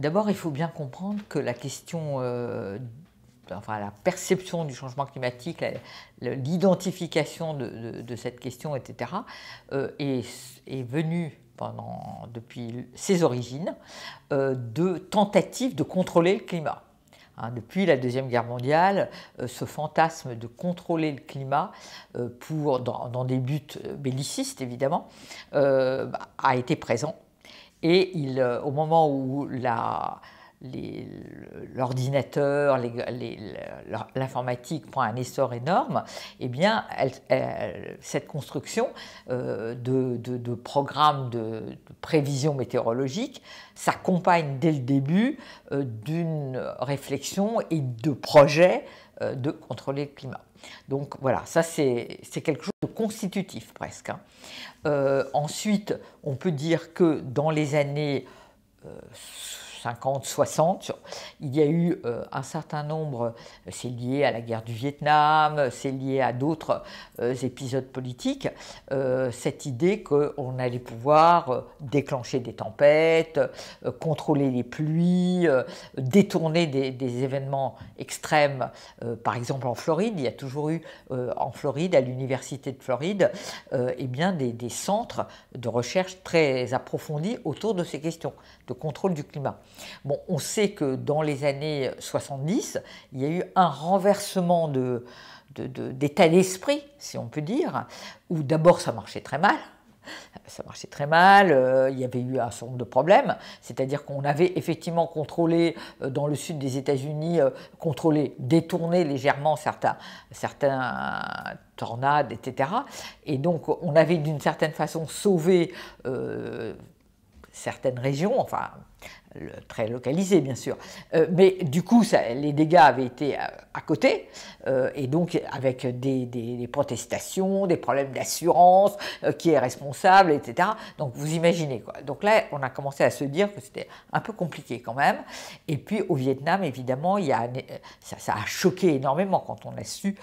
D'abord, il faut bien comprendre que la question, euh, enfin la perception du changement climatique, l'identification de, cette question, etc., euh, est, venue depuis ses origines euh, de tentatives de contrôler le climat. Hein, depuis la Deuxième Guerre mondiale, ce fantasme de contrôler le climat pour, dans, des buts bellicistes évidemment bah, a été présent et euh, au moment où l'ordinateur, l'informatique prend un essor énorme, eh bien, cette construction euh, de, programmes de, prévision météorologique s'accompagne dès le début euh, d'une réflexion et de projets de contrôler le climat. Donc voilà, ça c'est quelque chose de constitutif presque. Hein. Euh, ensuite, on peut dire que dans les années euh, 50, 60. Il y a eu euh, un certain nombre, euh, c'est lié à la guerre du Vietnam, c'est lié à d'autres euh, épisodes politiques, cette idée qu'on allait pouvoir déclencher des tempêtes, contrôler les pluies, détourner des, événements extrêmes. par exemple en Floride, il y a toujours eu en Floride, à l'université de Floride, eh bien des centres de recherche très approfondis autour de ces questions de contrôle du climat. Bon, on sait que dans les années 70, il y a eu un renversement de, d'état d'esprit, si on peut dire, où d'abord ça marchait très mal, ça marchait très mal, euh, il y avait eu un certain nombre de problèmes, c'est-à-dire qu'on avait effectivement contrôlé euh, dans le sud des États-Unis, euh, contrôlé, détourné légèrement certains, certains tornades, etc. Et donc on avait d'une certaine façon sauvé certaines régions, enfin très localisées bien sûr. Euh, mais du coup, les dégâts avaient été euh, à, côté, euh, et donc avec des, protestations, des problèmes d'assurance, qui est responsable, etc. Donc vous imaginez quoi. Donc là, on a commencé à se dire que c'était un peu compliqué quand même. Et puis au Vietnam, évidemment, il y ça, a choqué énormément quand on a su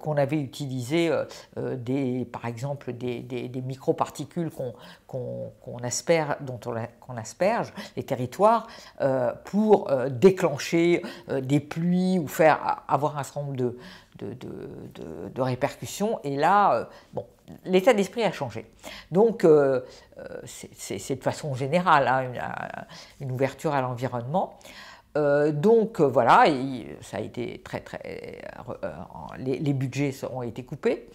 qu'on avait utilisé des, par exemple des, des microparticules qu'on qu'on asperge, on, asperge les territoires euh, pour euh, déclencher euh, des pluies ou faire avoir un certain nombre de, répercussions. Et là, bon, l'état d'esprit a changé. Donc, c'est de façon générale hein, une, ouverture à l'environnement. donc voilà, ça a été très très. les, budgets ont été coupés.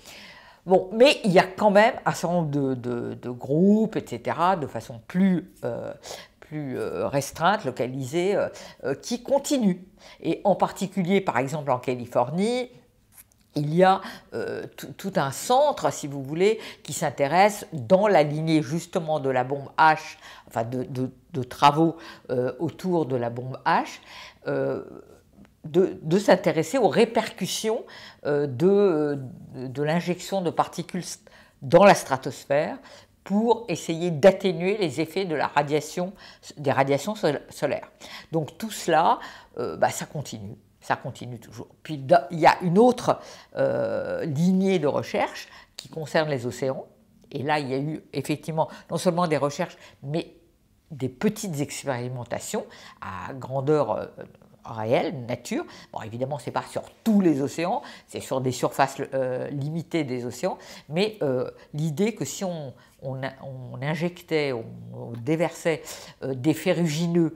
Bon, mais il y a quand même un certain nombre de, groupes, etc., de façon plus, euh, plus euh, restreinte, localisée, euh, qui continuent. Et en particulier, par exemple, en Californie, il y a tout un centre, si vous voulez, qui s'intéresse dans la lignée justement de la bombe H, enfin de, de travaux autour de la bombe H de, s'intéresser aux répercussions euh, euh, de, l'injection de particules dans la stratosphère pour essayer d'atténuer les effets de la radiation, des radiations solaires. Donc tout cela, euh, bah, ça continue, ça continue toujours. Puis il y a une autre lignée de recherche qui concerne les océans. Et là, il y a eu effectivement non seulement des recherches, mais des petites expérimentations à grandeur réelle, nature. Bon, évidemment, c'est pas sur tous les océans, c'est sur des surfaces euh, limitées des océans, mais euh, l'idée que si on, on, injectait, on, déversait euh, des ferrugineux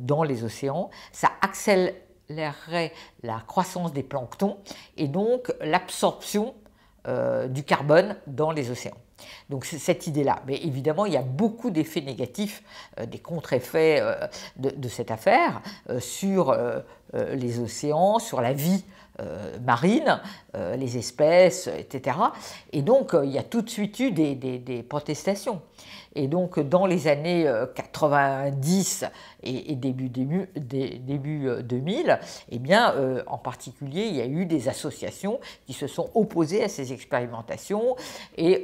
dans les océans, ça accélérerait la croissance des planctons et donc l'absorption du carbone dans les océans. Donc cette idée-là. Mais évidemment, il y a beaucoup d'effets négatifs, euh, des contre-effets euh, de, cette affaire euh, sur les océans, sur la vie euh, marines, euh, les espèces, etc. Et donc, euh, il y a tout de suite eu des, protestations. Et donc, dans les années 90 et, début, début, début, 2000, eh bien, en particulier, il y a eu des associations qui se sont opposées à ces expérimentations. Et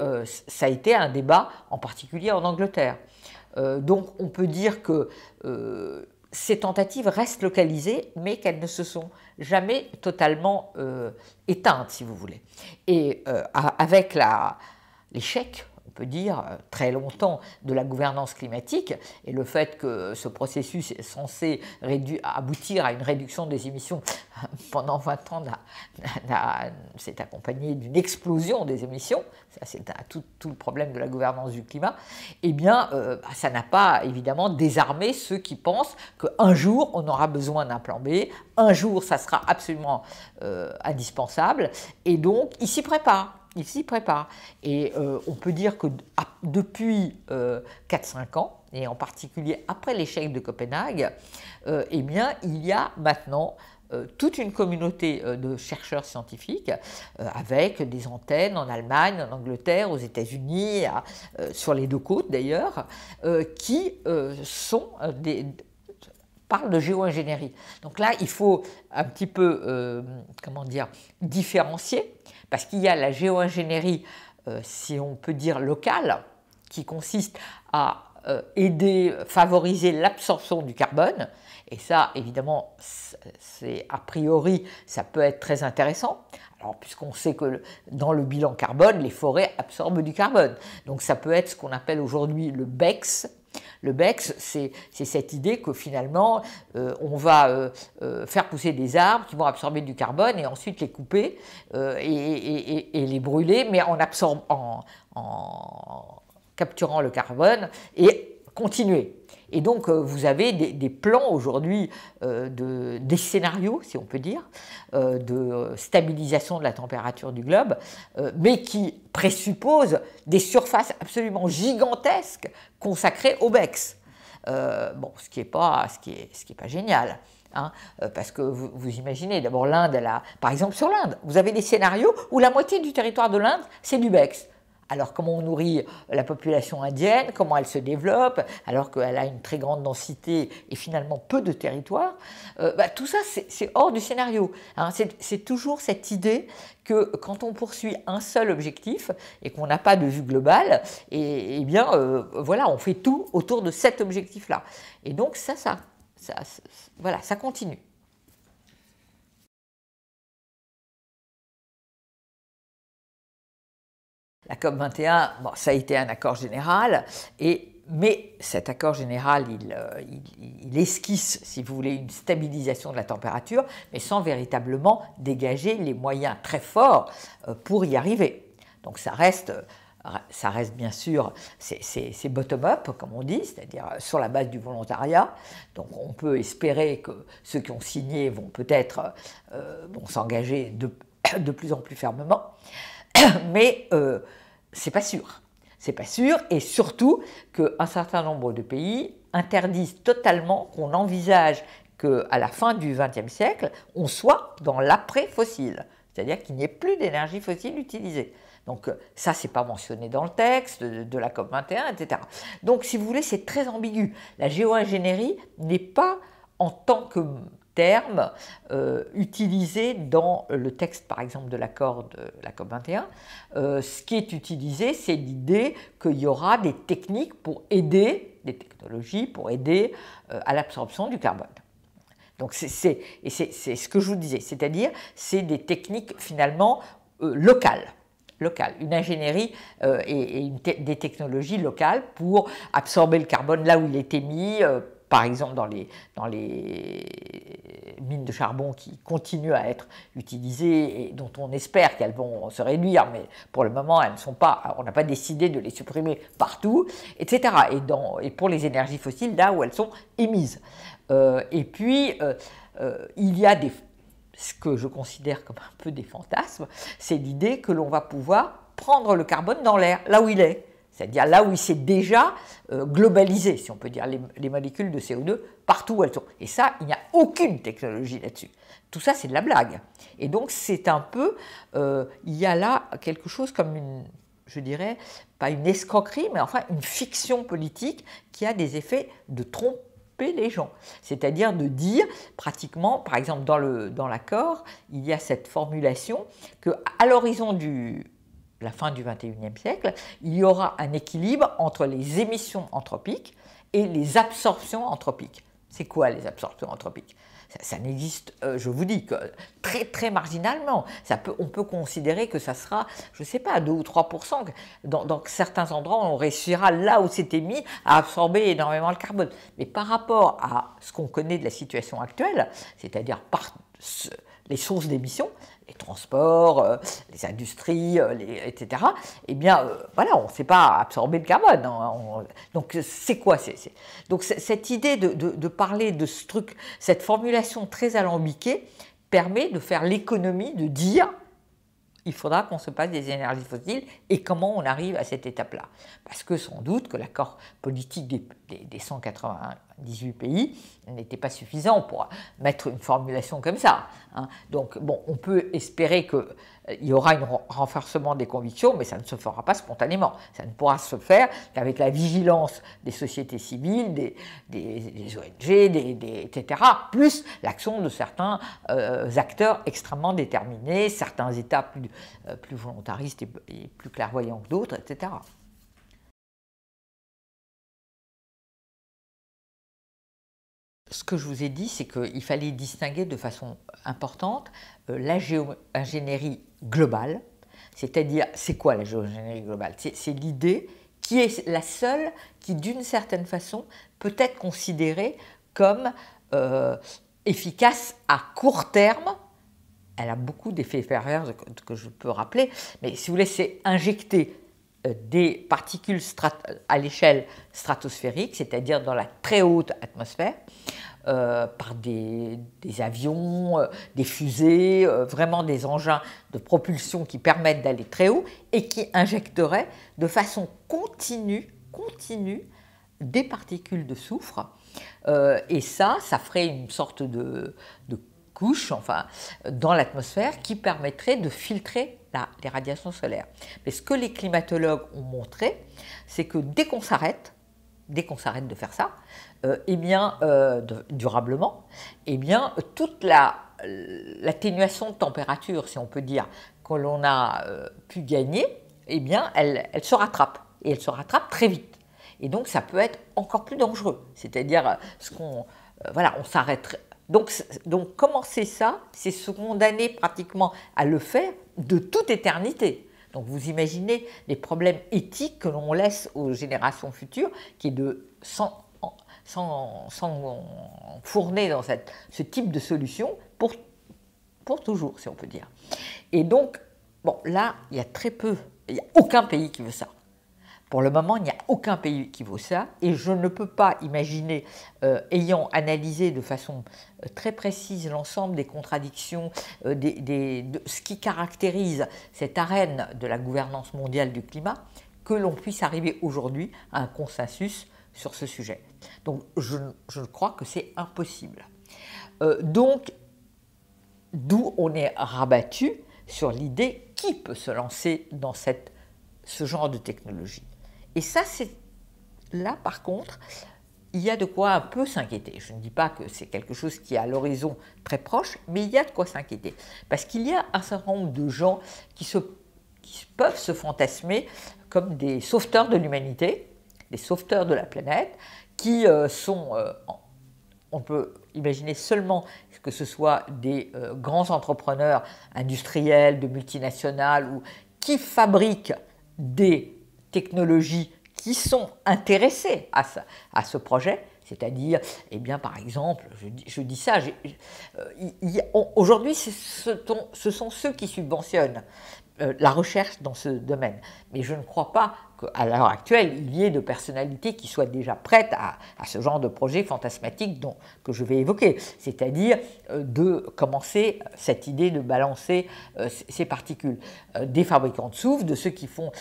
ça a été un débat, en particulier en Angleterre. donc, on peut dire que ces tentatives restent localisées, mais qu'elles ne se sont jamais totalement euh, éteintes, si vous voulez. Et euh, avec l'échec peut dire, euh, très longtemps de la gouvernance climatique et le fait que ce processus est censé aboutir à une réduction des émissions pendant 20 ans s'est accompagné d'une explosion des émissions, ça c'est tout, le problème de la gouvernance du climat, eh bien euh, bah, ça n'a pas évidemment désarmé ceux qui pensent qu'un jour on aura besoin d'un plan B, un jour ça sera absolument euh, indispensable et donc ils s'y préparent il s'y prépare. Et euh, on peut dire que depuis 4-5 euh, ans, et en particulier après l'échec de Copenhague, euh, eh bien, il y a maintenant toute une communauté de chercheurs scientifiques avec des antennes en Allemagne, en Angleterre, aux États-Unis, sur les deux côtes d'ailleurs, qui sont des, de géo-ingénierie. Donc là, il faut un petit peu, comment dire, différencier parce qu'il y a la géo-ingénierie, euh, si on peut dire locale, qui consiste à euh, aider, favoriser l'absorption du carbone. Et ça, évidemment, c'est a priori, ça peut être très intéressant. puisqu'on sait que dans le bilan carbone, les forêts absorbent du carbone. Donc, ça peut être ce qu'on appelle aujourd'hui le BEX, le BEX, c'est cette idée que finalement, euh, on va euh, euh, faire pousser des arbres qui vont absorber du carbone et ensuite les couper et, les brûler, mais en, absorbe, en capturant le carbone et continuer. Et donc, euh, vous avez des, plans aujourd'hui, euh, de, des scénarios, si on peut dire, euh, de stabilisation de la température du globe, mais qui présupposent des surfaces absolument gigantesques consacrées au BEX. bon, ce qui n'est pas, pas génial. Hein, parce que vous, imaginez, d'abord l'Inde, par exemple sur l'Inde, vous avez des scénarios où la moitié du territoire de l'Inde, c'est du BEX. Alors comment on nourrit la population indienne, comment elle se développe, alors qu'elle a une très grande densité et finalement peu de territoire, euh, bah, tout ça c'est hors du scénario. Hein. C'est toujours cette idée que quand on poursuit un seul objectif et qu'on n'a pas de vue globale, et, eh bien euh, voilà, on fait tout autour de cet objectif-là. Et donc ça, ça, ça, ça voilà, ça continue. La COP21, bon, ça a été un accord général, et mais cet accord général, euh, il, esquisse, si vous voulez, une stabilisation de la température, mais sans véritablement dégager les moyens très forts euh, pour y arriver. Donc ça reste, euh, ça reste bien sûr, c'est bottom-up, comme on dit, c'est-à-dire sur la base du volontariat. Donc on peut espérer que ceux qui ont signé vont peut-être s'engager de, de, plus en plus fermement. mais euh, c'est pas sûr. C'est pas sûr, et surtout qu'un certain nombre de pays interdisent totalement qu'on envisage qu'à la fin du XXe siècle, on soit dans l'après-fossile, c'est-à-dire qu'il n'y ait plus d'énergie fossile utilisée. Donc ça, ce n'est pas mentionné dans le texte de, la COP21, etc. Donc si vous voulez, c'est très ambigu. La géo-ingénierie n'est pas en tant que termes euh, utilisés dans le texte, par exemple, de l'accord de la COP21. Euh, ce qui est utilisé, c'est l'idée qu'il y aura des techniques pour aider, des technologies pour aider euh, à l'absorption du carbone. Donc c'est ce que je vous disais, c'est-à-dire c'est des techniques finalement locales locale, une ingénierie et, des technologies locales pour absorber le carbone là où il est émis, par exemple dans les, mines de charbon qui continuent à être utilisées et dont on espère qu'elles vont se réduire, mais pour le moment, elles ne sont pas, on n'a pas décidé de les supprimer partout, etc. Et, dans, et pour les énergies fossiles, là où elles sont émises. Euh, et puis, euh, euh, il y a des, ce que je considère comme un peu des fantasmes, c'est l'idée que l'on va pouvoir prendre le carbone dans l'air, là où il est c'est-à-dire là où il s'est déjà euh, globalisé, si on peut dire, les, molécules de CO2, partout où elles sont. Et ça, il n'y a aucune technologie là-dessus. Tout ça, c'est de la blague. Et donc, c'est un peu, euh, il y a là quelque chose comme une, je dirais, pas une escroquerie, mais enfin une fiction politique qui a des effets de tromper les gens. C'est-à-dire de dire pratiquement, par exemple dans, le, dans l'accord, il y a cette formulation que à l'horizon du la fin du 21e siècle, il y aura un équilibre entre les émissions anthropiques et les absorptions anthropiques. C'est quoi les absorptions anthropiques ça, n'existe, euh, je vous dis, que très très marginalement. on peut considérer que ça sera, je ne sais pas, 2 ou 3 dans, certains endroits, on réussira là où c'est émis à absorber énormément le carbone. Mais par rapport à ce qu'on connaît de la situation actuelle, c'est-à-dire par les sources d'émissions, les transports, euh, les industries, euh, etc., eh bien, euh, voilà, on ne sait pas absorber le carbone. Hein, donc, c'est quoi Donc, cette idée de, parler de ce truc, cette formulation très alambiquée, permet de faire l'économie de dire il faudra qu'on se passe des énergies fossiles et comment on arrive à cette étape-là. Parce que sans doute que l'accord politique des des, 198 pays n'était pas suffisant pour mettre une formulation comme ça. Hein. Donc, bon, on peut espérer qu'il euh, il y aura un renforcement des convictions, mais ça ne se fera pas spontanément. Ça ne pourra se faire qu'avec la vigilance des sociétés civiles, des, ONG, etc., plus l'action de certains euh, acteurs extrêmement déterminés, certains États plus, euh, volontaristes et plus clairvoyants que d'autres, etc. ce que je vous ai dit, c'est qu'il fallait distinguer de façon importante euh, la géo-ingénierie globale, c'est-à-dire c'est quoi la géo-ingénierie globale C'est l'idée qui est la seule qui, d'une certaine façon, peut être considérée comme euh, efficace à court terme. Elle a beaucoup d'effets pervers que je peux rappeler, mais si vous laissez injecter euh, des particules à l'échelle stratosphérique, c'est-à-dire dans la très haute atmosphère, euh, par des, avions, euh, des fusées, vraiment des engins de propulsion qui permettent d'aller très haut et qui injecteraient de façon continue, continue des particules de soufre. et ça, ça ferait une sorte de, de couche enfin, dans l'atmosphère qui permettrait de filtrer les radiations solaires. Mais ce que les climatologues ont montré, c'est que dès qu'on s'arrête, dès qu'on s'arrête de faire ça, euh, eh bien, euh, durablement, eh bien, toute la l'atténuation de température, si on peut dire, que l'on a euh, pu gagner, eh bien, elle, elle se rattrape. Et elle se rattrape très vite. Et donc, ça peut être encore plus dangereux. C'est-à-dire, ce qu'on, voilà, on s'arrête donc, donc commencer ça, c'est se condamner pratiquement à le faire de toute éternité. Donc vous imaginez les problèmes éthiques que l'on laisse aux générations futures, qui est de sans, sans, sans fourner dans cette, ce type de solution pour, pour toujours, si on peut dire. Et donc, bon, là, il y a très peu, il n'y a aucun pays qui veut ça. Pour le moment, il n'y a aucun pays qui vaut ça, et je ne peux pas imaginer, euh, ayant analysé de façon euh, très précise l'ensemble des contradictions, euh, ce qui caractérise cette arène de la gouvernance mondiale du climat, que l'on puisse arriver aujourd'hui à un consensus sur ce sujet. Donc je, crois que c'est impossible. donc, d'où on est rabattu sur l'idée qui peut se lancer dans cette, ce genre de technologie. Et ça, c'est là, par contre, il y a de quoi un peu s'inquiéter. Je ne dis pas que c'est quelque chose qui est à l'horizon très proche, mais il y a de quoi s'inquiéter. Parce qu'il y a un certain nombre de gens qui, peuvent se fantasmer comme des sauveteurs de l'humanité, des sauveteurs de la planète, qui euh, sont, euh, on peut imaginer seulement que ce soit des euh, grands entrepreneurs industriels, de multinationales, ou qui fabriquent des technologies qui sont intéressées à, ce, à ce projet, c'est-à-dire, eh bien, par exemple, je, dis ça, euh, aujourd'hui, ce, sont ceux qui subventionnent, euh, la recherche dans ce domaine. Mais je ne crois pas qu'à l'heure actuelle, il y ait de personnalités qui soient déjà prêtes à, ce genre de projet fantasmatique dont, que je vais évoquer, c'est-à-dire euh, de commencer cette idée de balancer euh, ces particules des fabricants de souffle, de ceux qui font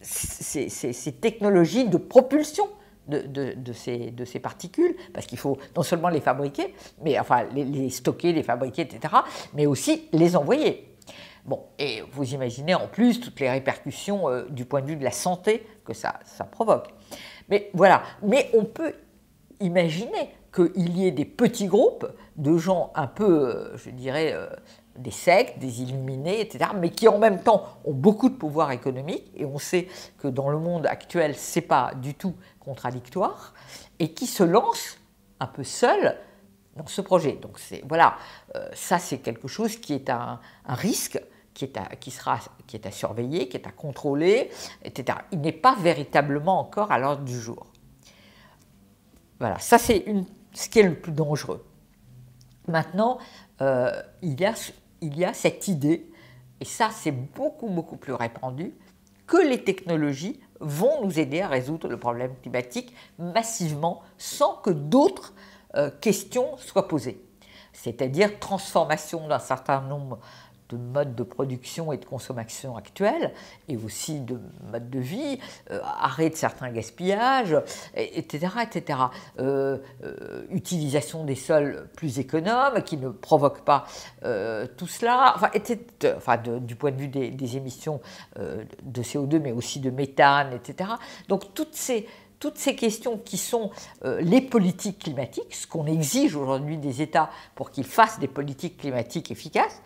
ces, technologies de propulsion. De, ces, particules, parce qu'il faut non seulement les fabriquer, mais enfin les, stocker, les fabriquer, etc., mais aussi les envoyer. Bon, et vous imaginez en plus toutes les répercussions euh, du point de vue de la santé que ça, provoque. Mais voilà, mais on peut imaginer qu'il y ait des petits groupes de gens un peu, euh, je dirais, euh, des sectes, des illuminés, etc., mais qui en même temps ont beaucoup de pouvoir économique, et on sait que dans le monde actuel, c'est pas du tout contradictoire, et qui se lancent un peu seuls dans ce projet. Donc voilà, ça c'est quelque chose qui est un, un risque qui est, à, surveiller, qui est à contrôler, etc. Il n'est pas véritablement encore à l'ordre du jour. Voilà, ça c'est ce qui est le plus dangereux. Maintenant, euh, il, y a, cette idée, et ça c'est beaucoup beaucoup plus répandu, que les technologies vont nous aider à résoudre le problème climatique massivement sans que d'autres euh, questions soient posées. C'est-à-dire transformation d'un certain nombre de mode de production et de consommation actuels, et aussi de mode de vie, euh, arrêt de certains gaspillages, etc. etc. Euh, euh, utilisation des sols plus économes qui ne provoquent pas tout cela, enfin, du point de vue des, émissions de CO2, mais aussi de méthane, etc. Donc toutes ces toutes ces questions qui sont les politiques climatiques, ce qu'on exige aujourd'hui des États pour qu'ils fassent des politiques climatiques efficaces,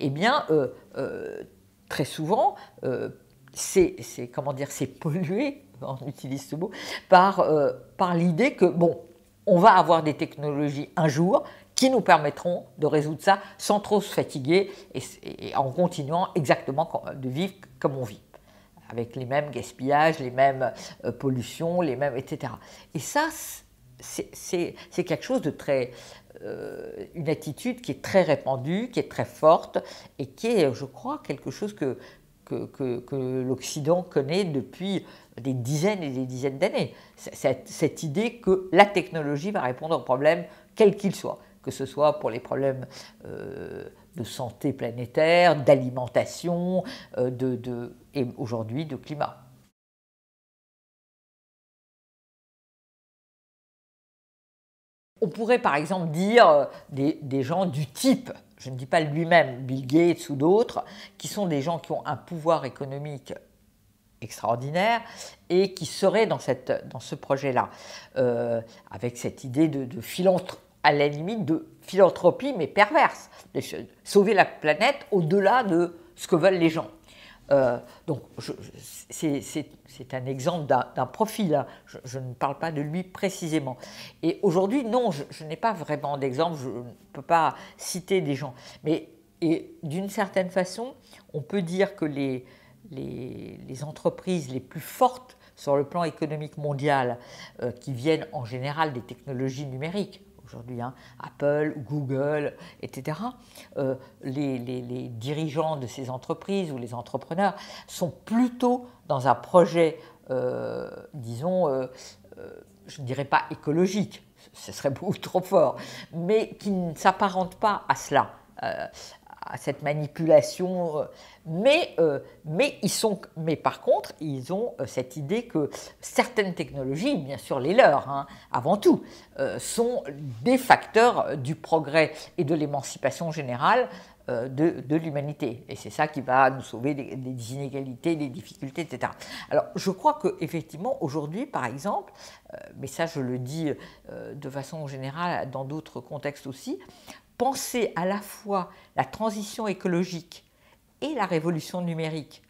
eh bien, euh, euh, très souvent, euh, c'est, comment dire, c'est pollué, on utilise ce mot, par, par l'idée que, bon, on va avoir des technologies un jour qui nous permettront de résoudre ça sans trop se fatiguer et, et en continuant exactement de vivre comme on vit avec les mêmes gaspillages, les mêmes pollutions, les mêmes, etc. Et ça, c'est quelque chose de très, euh, une attitude qui est très répandue, qui est très forte et qui est, je crois, quelque chose que, que, l'Occident connaît depuis des dizaines et des dizaines d'années. Cette, idée que la technologie va répondre aux problèmes quels qu'ils soient, que ce soit pour les problèmes euh, de santé planétaire, d'alimentation, euh, de, et aujourd'hui de climat. On pourrait par exemple dire euh, des, gens du type, je ne dis pas lui-même, Bill Gates ou d'autres, qui sont des gens qui ont un pouvoir économique extraordinaire et qui seraient dans, ce projet-là, euh, avec cette idée de, de à la limite de philanthropie, mais perverse. de Sauver la planète au-delà de ce que veulent les gens. Euh, donc, c'est un exemple d'un profil. Hein. Je, ne parle pas de lui précisément. Et aujourd'hui, non, je, n'ai pas vraiment d'exemple. Je ne peux pas citer des gens. Mais d'une certaine façon, on peut dire que les, entreprises les plus fortes sur le plan économique mondial, euh, qui viennent en général des technologies numériques, aujourd'hui, hein, Apple, Google, etc., euh, les, dirigeants de ces entreprises ou les entrepreneurs sont plutôt dans un projet, euh, disons, euh, je ne dirais pas écologique, ce serait beaucoup trop fort, mais qui ne s'apparente pas à cela à cette manipulation. Euh, mais, euh, mais, ils sont, mais par contre, ils ont euh, cette idée que certaines technologies, bien sûr les leurs, hein, avant tout, sont des facteurs du progrès et de l'émancipation générale de, l'humanité. Et c'est ça qui va nous sauver des, des, inégalités, des difficultés, etc. Alors je crois qu'effectivement, aujourd'hui, par exemple, mais ça je le dis de façon générale dans d'autres contextes aussi, penser à la fois la transition écologique et la révolution numérique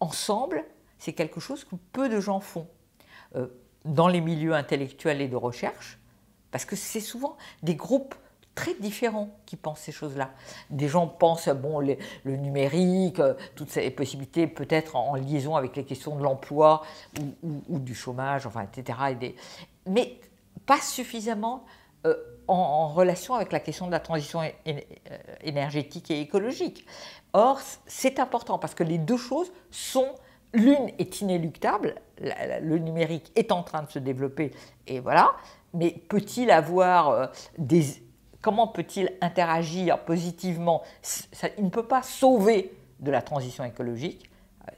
ensemble, c'est quelque chose que peu de gens font euh, dans les milieux intellectuels et de recherche, parce que c'est souvent des groupes très différents qui pensent ces choses-là. Des gens pensent bon le numérique, euh, toutes ces possibilités peut-être en, liaison avec les questions de l'emploi ou, du chômage, enfin etc. Mais pas suffisamment euh, en, relation avec la question de la transition énergétique et écologique. Or, c'est important parce que les deux choses sont l'une est inéluctable, le numérique est en train de se développer, et voilà, mais peut-il avoir euh, des... Comment peut-il interagir positivement Il ne peut pas sauver de la transition écologique,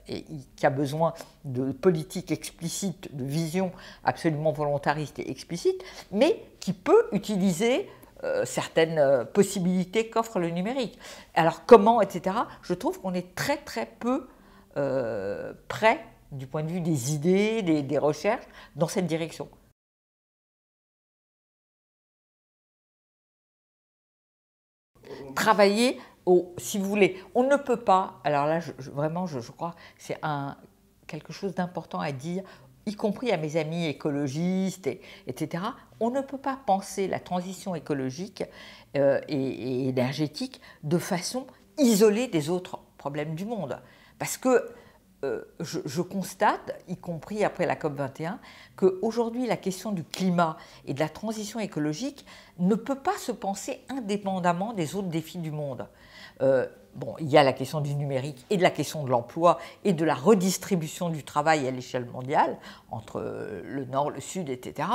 et qui a besoin de politique explicite, de vision absolument volontariste et explicite, mais qui peut utiliser euh, certaines euh, possibilités qu'offre le numérique. Alors comment, etc. Je trouve qu'on est très très peu euh, du point de vue des idées, des, des recherches dans cette direction. Travailler si vous voulez, on ne peut pas, alors là, vraiment, je, crois crois, c'est quelque chose d'important à dire, y compris à mes amis écologistes, etc., on ne peut pas penser la transition écologique euh, et, énergétique de façon isolée des autres problèmes du monde. Parce que euh, je, constate, y compris après la COP21, qu'aujourd'hui la question du climat et de la transition écologique ne peut pas se penser indépendamment des autres défis du monde. Euh, bon, il y a la question du numérique et de la question de l'emploi et de la redistribution du travail à l'échelle mondiale, entre le Nord, le Sud, etc.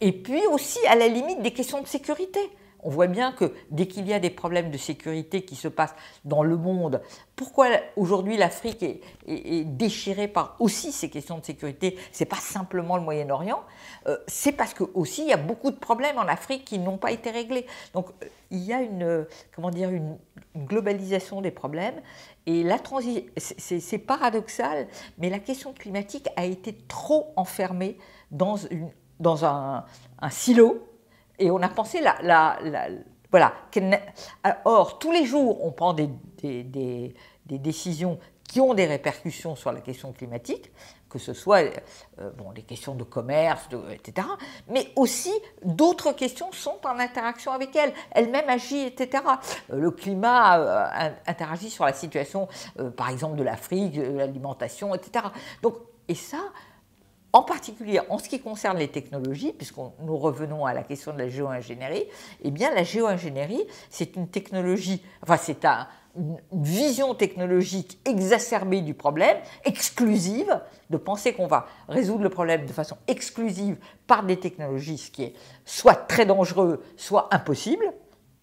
Et puis aussi, à la limite, des questions de sécurité on voit bien que dès qu'il y a des problèmes de sécurité qui se passent dans le monde, pourquoi aujourd'hui l'Afrique est, déchirée par aussi ces questions de sécurité C'est pas simplement le Moyen-Orient, euh, c'est parce que aussi il y a beaucoup de problèmes en Afrique qui n'ont pas été réglés. Donc il y a une comment dire une, globalisation des problèmes et la transition. C'est paradoxal, mais la question climatique a été trop enfermée dans une dans un, un silo et on a pensé la, voilà. Euh, or, tous les jours, on prend des, des, décisions qui ont des répercussions sur la question climatique, que ce soit des euh, euh, bon, les questions de commerce, etc. Mais aussi, d'autres questions sont en interaction avec elle. elles même agit, etc. Le climat interagit sur la situation, par exemple, de l'Afrique, de l'alimentation, etc. Donc, et ça, en particulier en ce qui concerne les technologies, puisque nous revenons à la question de la géo-ingénierie, eh bien la géo-ingénierie, c'est une technologie, enfin c'est une vision technologique exacerbée du problème, exclusive, de penser qu'on va résoudre le problème de façon exclusive par des technologies, ce qui est soit très dangereux, soit impossible,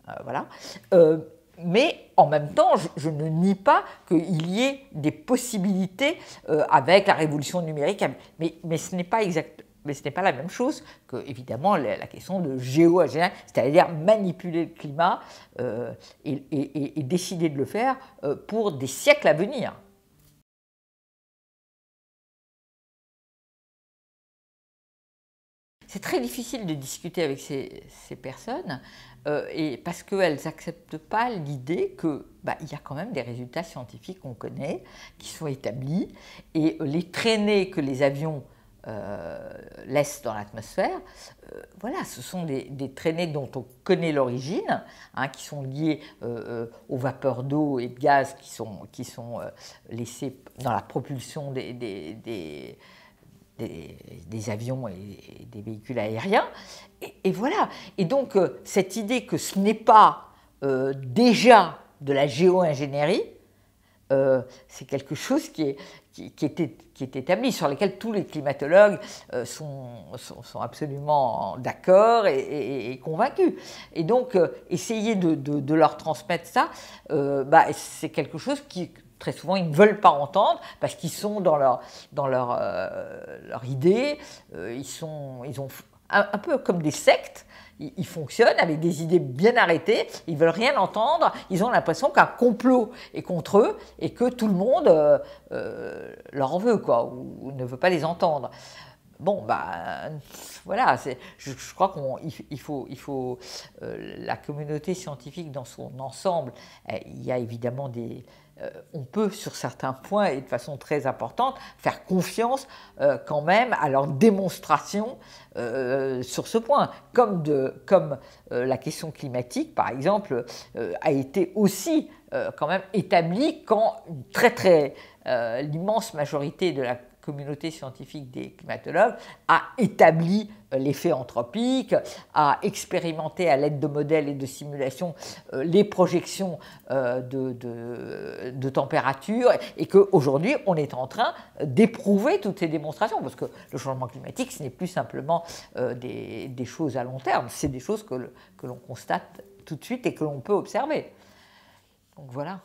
euh, voilà, euh, mais en même temps, je, ne nie pas qu'il y ait des possibilités euh, avec la révolution numérique, mais, mais ce n'est pas exact, mais ce pas la même chose que, évidemment, la, question de géo c'est-à-dire manipuler le climat euh, et, décider de le faire euh, pour des siècles à venir. C'est très difficile de discuter avec ces, personnes euh, et parce qu'elles n'acceptent pas l'idée que bah, il y a quand même des résultats scientifiques qu'on connaît, qui sont établis, et les traînées que les avions euh, laissent dans l'atmosphère, euh, voilà, ce sont des, traînées dont on connaît l'origine, hein, qui sont liées aux vapeurs d'eau et de gaz qui sont, qui sont laissées dans la propulsion des, des des, avions et, des véhicules aériens. Et, voilà. Et donc, euh, cette idée que ce n'est pas euh, déjà de la géo-ingénierie, euh, c'est quelque chose qui est, qui, était, qui est établi, sur lequel tous les climatologues sont, sont, absolument d'accord et, convaincus. Et donc, essayer de, leur transmettre ça, bah, c'est quelque chose qui, très souvent, ils ne veulent pas entendre parce qu'ils sont dans leur, dans leur, euh, leur idée, euh, ils, sont, ils ont un, peu comme des sectes, ils, fonctionnent avec des idées bien arrêtées, ils veulent rien entendre, ils ont l'impression qu'un complot est contre eux et que tout le monde euh, leur en veut quoi, ou, ne veut pas les entendre. Bon, ben, voilà, je, je, crois qu'il faut, il faut la communauté scientifique dans son ensemble, eh, il y a évidemment des, euh, on peut, sur certains points et de façon très importante, faire confiance euh, quand même à leur démonstration euh, sur ce point. Comme, de, la question climatique, par exemple, a été aussi quand même établie quand très très l'immense majorité de la communauté scientifique des climatologues a établi euh, l'effet anthropique, a expérimenté à l'aide de modèles et de simulations euh, les projections euh, de, de, température et qu'aujourd'hui on est en train d'éprouver toutes ces démonstrations parce que le changement climatique ce n'est plus simplement des, des, choses à long terme, c'est des choses que l'on constate tout de suite et que l'on peut observer. Donc voilà.